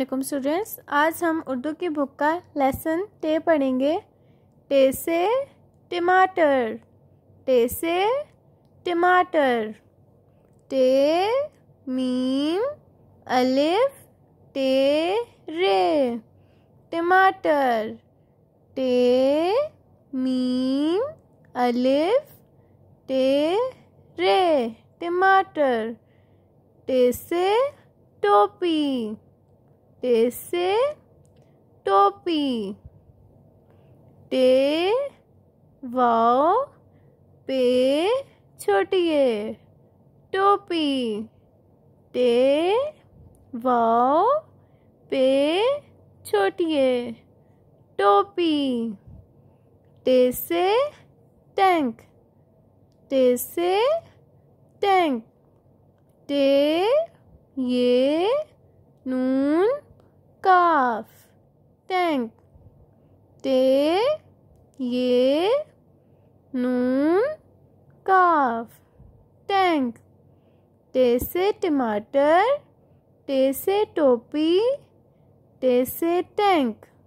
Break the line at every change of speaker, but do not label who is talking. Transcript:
Aslam students आज हम उर्दू की बुक का लेसन टे पढ़ेंगे टे से टमाटर टे से टमाटर टे मीम अलिफ टे रे टमाटर टे मीम अलिफ टे रे टमाटर टे से टोपी टे से टोपी टे वाओ पे छोटिए टोपी टे वाओ पे छोटिए टोपी टे से टैंक टे से टैंक टे ये नून काफ टैंक ते ये नून काफ टैंक ते से टमाटर ते से टोपी ते से टैंक